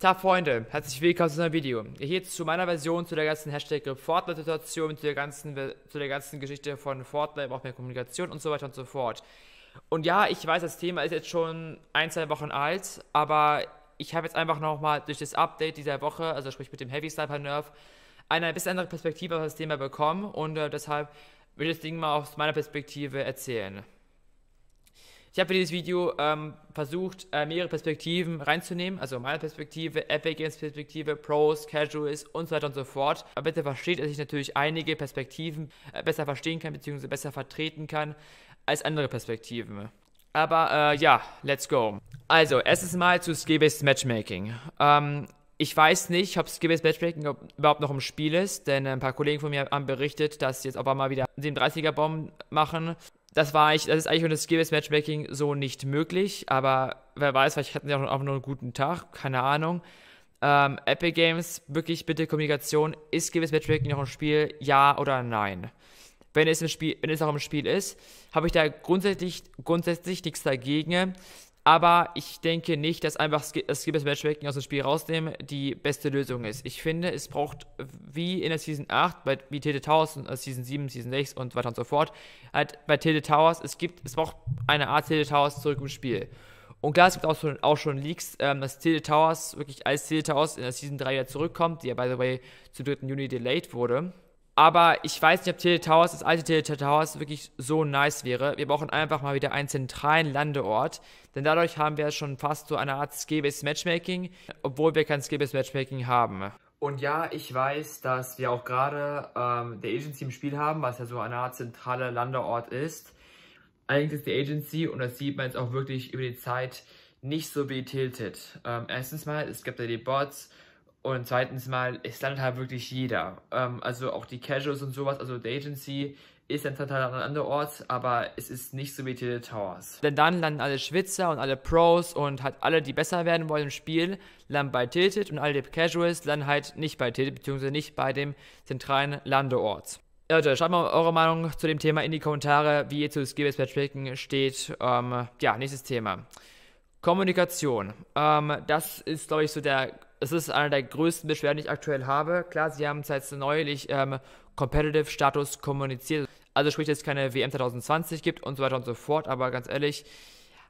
Tag Freunde, herzlich willkommen zu einem Video. Hier zu meiner Version zu der ganzen Hashtag Fortnite-Situation, zu, der ganzen, zu der ganzen Geschichte von Fortnite, auch mehr Kommunikation und so weiter und so fort. Und ja, ich weiß, das Thema ist jetzt schon ein, zwei Wochen alt, aber ich habe jetzt einfach nochmal durch das Update dieser Woche, also sprich mit dem Heavy Sniper Nerf, eine ein bisschen andere Perspektive auf das Thema bekommen und äh, deshalb würde ich das Ding mal aus meiner Perspektive erzählen. Ich habe für dieses Video ähm, versucht, äh, mehrere Perspektiven reinzunehmen, also meine Perspektive, Epic Games Perspektive, Pros, Casuals und so weiter und so fort. Aber bitte versteht, dass ich natürlich einige Perspektiven äh, besser verstehen kann, beziehungsweise besser vertreten kann als andere Perspektiven. Aber äh, ja, let's go. Also, erstes Mal zu Skill-Based Matchmaking. Ähm, ich weiß nicht, ob Skill-Based Matchmaking überhaupt noch im Spiel ist, denn ein paar Kollegen von mir haben berichtet, dass jetzt auf einmal wieder 37er-Bomben machen das war ich, das ist eigentlich ohne skill Matchmaking so nicht möglich, aber wer weiß, vielleicht hatten sie auch, noch einen guten Tag, keine Ahnung. Ähm, Epic Games, wirklich bitte Kommunikation, ist skill Matchmaking noch im Spiel, ja oder nein? Wenn es, im Spiel, wenn es auch im Spiel ist, habe ich da grundsätzlich, grundsätzlich nichts dagegen. Aber ich denke nicht, dass einfach das äh, Matchmaking aus dem Spiel rausnehmen die beste Lösung ist. Ich finde, es braucht wie in der Season 8, bei, wie Tele Towers, in äh, Season 7, Season 6 und weiter und so fort, halt bei Tele Towers, es gibt, es braucht eine Art Tele Towers zurück im Spiel. Und klar, es gibt auch schon, auch schon Leaks, ähm, dass Tele Towers wirklich als Tele Towers in der Season 3 ja zurückkommt, die ja by the way zum 3. Juni delayed wurde, aber ich weiß nicht, ob Tilted Towers, das alte Tilted Towers, wirklich so nice wäre. Wir brauchen einfach mal wieder einen zentralen Landeort. Denn dadurch haben wir schon fast so eine Art Skill-Based Matchmaking, obwohl wir kein Skill-Based Matchmaking haben. Und ja, ich weiß, dass wir auch gerade ähm, der Agency im Spiel haben, was ja so eine Art zentraler Landeort ist. Allerdings ist die Agency, und das sieht man jetzt auch wirklich über die Zeit, nicht so betiltet. Ähm, erstens mal, es gibt ja die Bots, und zweitens mal, es landet halt wirklich jeder. Ähm, also auch die Casuals und sowas, also die Agency ist dann total an anderorts, aber es ist nicht so wie Tilted Towers. Denn dann landen alle Schwitzer und alle Pros und halt alle, die besser werden wollen im Spiel, landen bei Tilted und alle die Casuals landen halt nicht bei Tilted, beziehungsweise nicht bei dem zentralen Landeort. Leute, schreibt mal eure Meinung zu dem Thema in die Kommentare, wie ihr zu Skill-Based Matchmaking steht. Ähm, ja, nächstes Thema. Kommunikation. Ähm, das ist, glaube ich, so der es ist einer der größten Beschwerden, die ich aktuell habe. Klar, sie haben seit neulich ähm, Competitive-Status kommuniziert. Also sprich, dass es keine WM 2020 gibt und so weiter und so fort. Aber ganz ehrlich,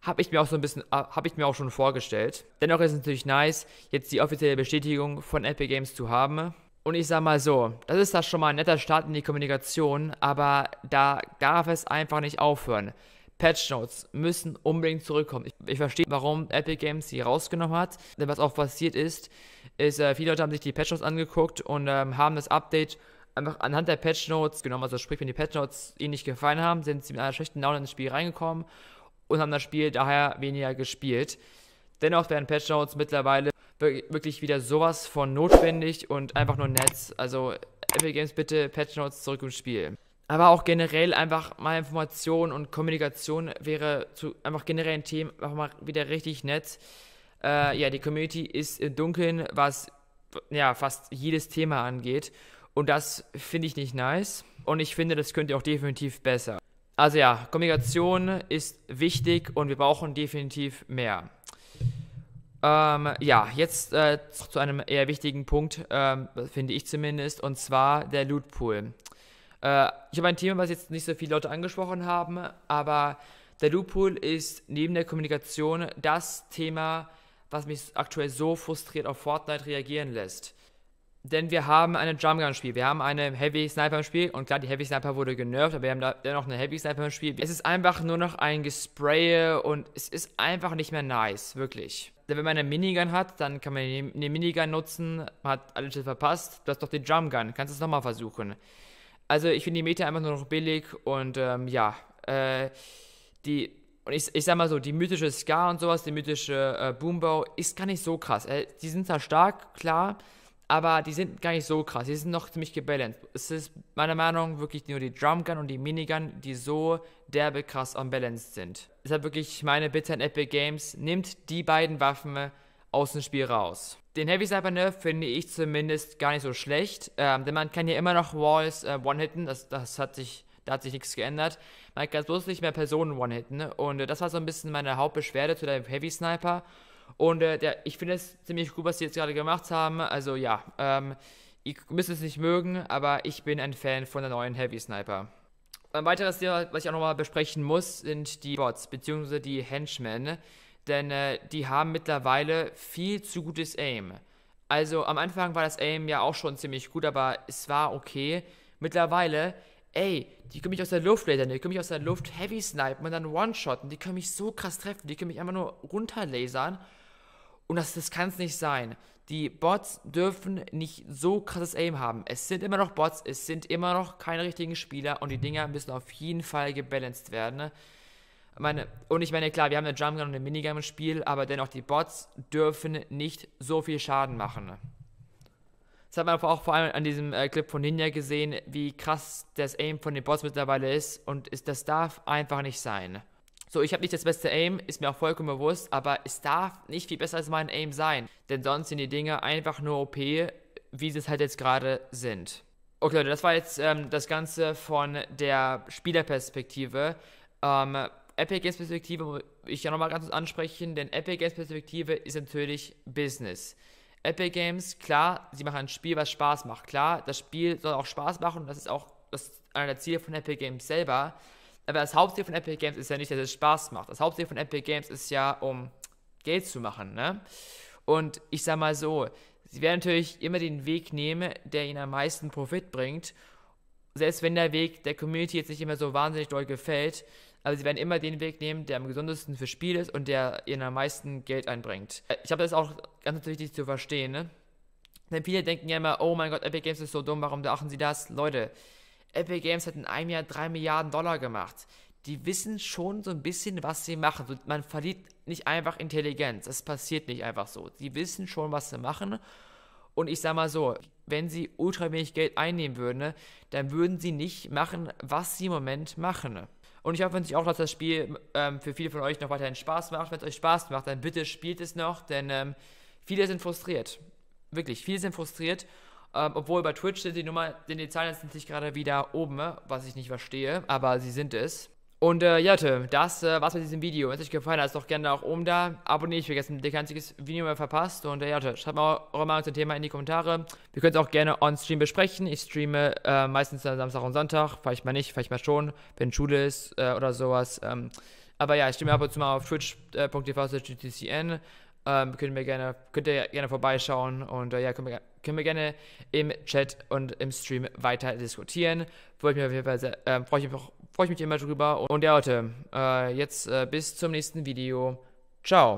habe ich mir auch so ein bisschen, äh, habe ich mir auch schon vorgestellt. Dennoch ist es natürlich nice, jetzt die offizielle Bestätigung von Epic Games zu haben. Und ich sage mal so, das ist da schon mal ein netter Start in die Kommunikation, aber da darf es einfach nicht aufhören. Patch Notes müssen unbedingt zurückkommen. Ich, ich verstehe, warum Epic Games sie rausgenommen hat. Denn was auch passiert ist, ist, äh, viele Leute haben sich die Patch Notes angeguckt und ähm, haben das Update einfach anhand der Patch Notes genommen. Also sprich, wenn die Patch Notes ihnen nicht gefallen haben, sind sie mit einer schlechten Laune ins Spiel reingekommen und haben das Spiel daher weniger gespielt. Dennoch werden Patch Notes mittlerweile wirklich wieder sowas von notwendig und einfach nur nett. Also Epic Games bitte Patch Notes zurück ins Spiel aber auch generell einfach mal Information und Kommunikation wäre zu einfach generellen Themen auch mal wieder richtig nett. Äh, ja, die Community ist im Dunkeln, was ja fast jedes Thema angeht. Und das finde ich nicht nice. Und ich finde, das könnt ihr auch definitiv besser. Also ja, Kommunikation ist wichtig und wir brauchen definitiv mehr. Ähm, ja, jetzt äh, zu einem eher wichtigen Punkt, ähm, finde ich zumindest, und zwar der Loot Pool. Äh, ich habe ein Thema, was jetzt nicht so viele Leute angesprochen haben, aber der Loophole ist neben der Kommunikation das Thema, was mich aktuell so frustriert auf Fortnite reagieren lässt. Denn wir haben ein Jumpgun-Spiel, wir haben eine Heavy Sniper im Spiel und klar, die Heavy Sniper wurde genervt, aber wir haben da dennoch eine Heavy Sniper im Spiel. Es ist einfach nur noch ein Gespraye und es ist einfach nicht mehr nice, wirklich. Denn wenn man eine Minigun hat, dann kann man eine Minigun nutzen, man hat alles verpasst, du hast doch die Jumpgun, kannst es nochmal versuchen. Also ich finde die Miete einfach nur noch billig und ähm, ja, äh, die, und ich, ich sag mal so, die mythische Ska und sowas, die mythische äh, Boombau ist gar nicht so krass. Äh, die sind zwar stark, klar, aber die sind gar nicht so krass. Die sind noch ziemlich gebalanced. Es ist meiner Meinung nach wirklich nur die Drumgun und die Minigun, die so derbe krass unbalanced sind. Deshalb wirklich meine Bitte an Epic Games, nimmt die beiden Waffen aus dem Spiel raus den Heavy Sniper Nerf finde ich zumindest gar nicht so schlecht, ähm, denn man kann ja immer noch Walls äh, one-hitten, das, das hat sich, da hat sich nichts geändert. Man kann bloß nicht mehr Personen one-hitten und äh, das war so ein bisschen meine Hauptbeschwerde zu dem Heavy Sniper und äh, der, ich finde es ziemlich gut, was sie jetzt gerade gemacht haben, also ja, ähm, ihr müsst es nicht mögen, aber ich bin ein Fan von der neuen Heavy Sniper. Ein weiteres Thema, was ich auch nochmal besprechen muss, sind die Bots, beziehungsweise die Henchmen denn äh, die haben mittlerweile viel zu gutes Aim. Also am Anfang war das Aim ja auch schon ziemlich gut, aber es war okay. Mittlerweile, ey, die können mich aus der Luft lasern, die können mich aus der Luft heavy snipen und dann one-shotten, die können mich so krass treffen, die können mich einfach nur runterlasern. Und das, das kann es nicht sein. Die Bots dürfen nicht so krasses Aim haben. Es sind immer noch Bots, es sind immer noch keine richtigen Spieler und die Dinger müssen auf jeden Fall gebalanced werden. Ne? Meine, und ich meine, klar, wir haben eine Drumgun und eine Minigun im Spiel, aber dennoch, die Bots dürfen nicht so viel Schaden machen. Ne? Das hat man auch vor allem an diesem äh, Clip von Ninja gesehen, wie krass das Aim von den Bots mittlerweile ist und ist, das darf einfach nicht sein. So, ich habe nicht das beste Aim, ist mir auch vollkommen bewusst, aber es darf nicht viel besser als mein Aim sein, denn sonst sind die Dinge einfach nur OP, wie sie es halt jetzt gerade sind. Okay Leute, das war jetzt ähm, das Ganze von der Spielerperspektive. Ähm, Epic Games Perspektive muss ich ja nochmal ganz kurz ansprechen, denn Epic Games Perspektive ist natürlich Business. Epic Games, klar, sie machen ein Spiel, was Spaß macht. Klar, das Spiel soll auch Spaß machen das ist auch das einer der Ziele von Epic Games selber. Aber das Hauptziel von Epic Games ist ja nicht, dass es Spaß macht. Das Hauptziel von Epic Games ist ja, um Geld zu machen, ne? Und ich sag mal so, sie werden natürlich immer den Weg nehmen, der ihnen am meisten Profit bringt. Selbst wenn der Weg der Community jetzt nicht immer so wahnsinnig doll gefällt, aber sie werden immer den Weg nehmen, der am gesundesten fürs Spiel ist und der ihnen am meisten Geld einbringt. Äh, ich habe das auch ganz wichtig zu verstehen, ne? Denn viele denken ja immer, oh mein Gott, Epic Games ist so dumm, warum machen sie das? Leute, Epic Games hat in einem Jahr 3 Milliarden Dollar gemacht. Die wissen schon so ein bisschen, was sie machen. Man verliert nicht einfach Intelligenz. Das passiert nicht einfach so. Die wissen schon, was sie machen. Und ich sag mal so, wenn sie ultra wenig Geld einnehmen würden, ne, dann würden sie nicht machen, was sie im Moment machen. Ne? Und ich hoffe natürlich auch, dass das Spiel ähm, für viele von euch noch weiterhin Spaß macht. Wenn es euch Spaß macht, dann bitte spielt es noch, denn ähm, viele sind frustriert. Wirklich, viele sind frustriert. Ähm, obwohl bei Twitch sind die Nummer, denn die Zahlen sind sich gerade wieder oben, was ich nicht verstehe, aber sie sind es. Und äh, ja Leute, das äh, war's mit diesem Video. Wenn es euch gefallen hat, lasst doch gerne nach oben da. Abonniert, nicht vergessen, ihr kein einziges Video mehr verpasst. Und äh, ja Leute, schreibt mal eure Meinung zum Thema in die Kommentare. Wir können es auch gerne on-stream besprechen. Ich streame äh, meistens dann Samstag und Sonntag. Vielleicht mal nicht, vielleicht mal schon, wenn Schule ist äh, oder sowas. Ähm, aber ja, ich streame ab und zu mal auf twitch.tv tcn. Ähm, könnt, ihr gerne, könnt ihr gerne vorbeischauen und äh, ja, könnt ihr, können wir gerne im Chat und im Stream weiter diskutieren. ich mich auf jeden Fall sehr, äh, freue ich mich auch Freue ich mich immer drüber. Und ja, Leute, äh, jetzt äh, bis zum nächsten Video. Ciao.